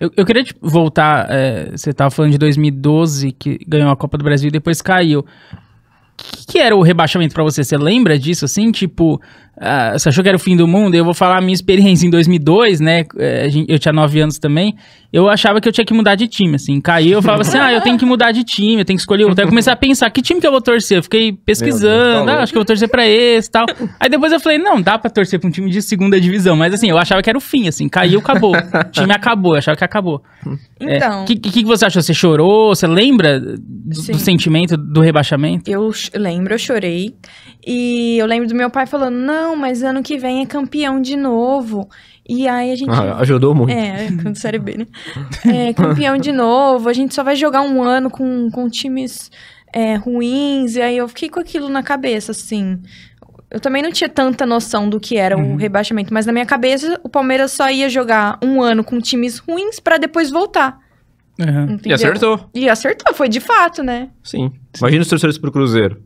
Eu, eu queria tipo, voltar. É, você estava falando de 2012, que ganhou a Copa do Brasil e depois caiu. O que, que, era o rebaixamento para você? Você lembra disso, assim? Tipo, ah, você achou que era o fim do mundo? Eu vou falar a minha experiência em 2002, né? Eh, eu tinha 9 anos também. Eu achava que eu tinha que mudar de time, assim. Caiu, eu falava assim, ah, eu tenho que mudar de time, eu tenho que escolher outro. Aí eu comecei a pensar, que time que eu vou torcer? Eu fiquei pesquisando, Deus, tá ah, acho que eu vou torcer pra esse e tal. Aí depois eu falei, não, dá pra torcer pra um time de segunda divisão. Mas assim, eu achava que era o fim, assim. Caiu, acabou. O time acabou, eu achava que acabou. É, então... O é, que, que, você achou? Você chorou? Você lembra do, do sentimento do rebaixamento? Eu lembro, eu chorei. E eu lembro do meu pai falando, não, não, mas ano que vem é campeão de novo. E aí a gente. Ah, ajudou muito. É, é, quando Série B, né? É, campeão de novo, a gente só vai jogar um ano com, com times é, ruins. E aí eu fiquei com aquilo na cabeça, assim. Eu também não tinha tanta noção do que era uhum. o rebaixamento, mas na minha cabeça o Palmeiras só ia jogar um ano com times ruins para depois voltar. Uhum. E acertou. E acertou, foi de fato, né? Sim. Imagina os torcedores pro Cruzeiro.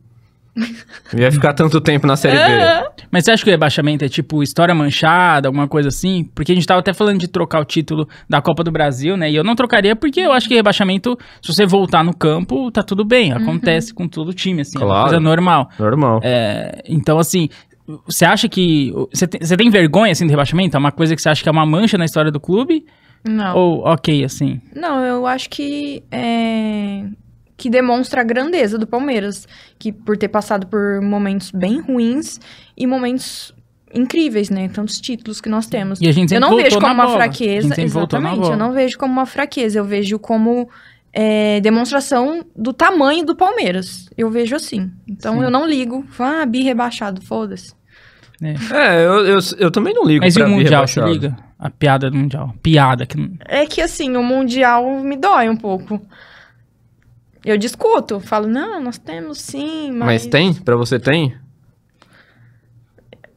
Ia ficar tanto tempo na série B. Ah. Mas você acha que o rebaixamento é tipo história manchada, alguma coisa assim? Porque a gente tava até falando de trocar o título da Copa do Brasil, né? E eu não trocaria porque eu acho que rebaixamento, se você voltar no campo, tá tudo bem. Uhum. Acontece uhum. com todo o time, assim. É claro. É coisa normal. Normal. É, então, assim, você acha que. Você tem, você tem vergonha, assim, do rebaixamento? É uma coisa que você acha que é uma mancha na história do clube? Não. Ou ok, assim? Não, eu acho que é, que demonstra a grandeza do Palmeiras, que por ter passado por momentos bem ruins e momentos incríveis, né? Tantos títulos que nós temos. E a gente eu não vejo como uma bola. fraqueza, exatamente. Eu não vejo como uma fraqueza, eu vejo como é, demonstração do tamanho do Palmeiras. Eu vejo assim. Então Sim. eu não ligo. Ah, bi rebaixado, foda-se. É, é eu, eu, eu, também não ligo. Mas e o Mundial, se liga? A piada do Mundial. Piada. Que... É que assim, o Mundial me dói um pouco. Eu discuto, falo, não, nós temos sim, mas... Mas tem? Pra você tem?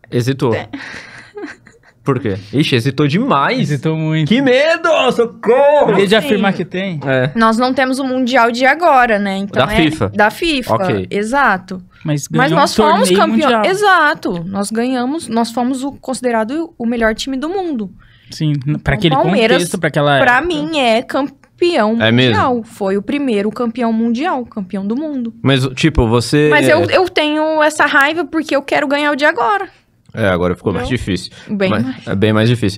Hesitou. Tem. Por quê? Ixi, hesitou demais. Hesitou muito. Que medo! Socorro! Em vez de afirmar que tem. É. Nós não temos o Mundial de agora, né? Então da é FIFA. Da FIFA. Ok. Exato. Mas, Mas nós fomos campeões. Exato. Nós ganhamos, nós fomos o, considerado o melhor time do mundo. Sim, para então, aquele Palmeiras, contexto, para aquela. Para mim é camp campeão é mundial. mesmo? Foi o primeiro campeão mundial, campeão do mundo. Mas, tipo, você. Mas eu, é- eu tenho essa raiva porque eu quero ganhar o de agora. É, agora ficou mais difícil. Bem mais. É bem mais difícil.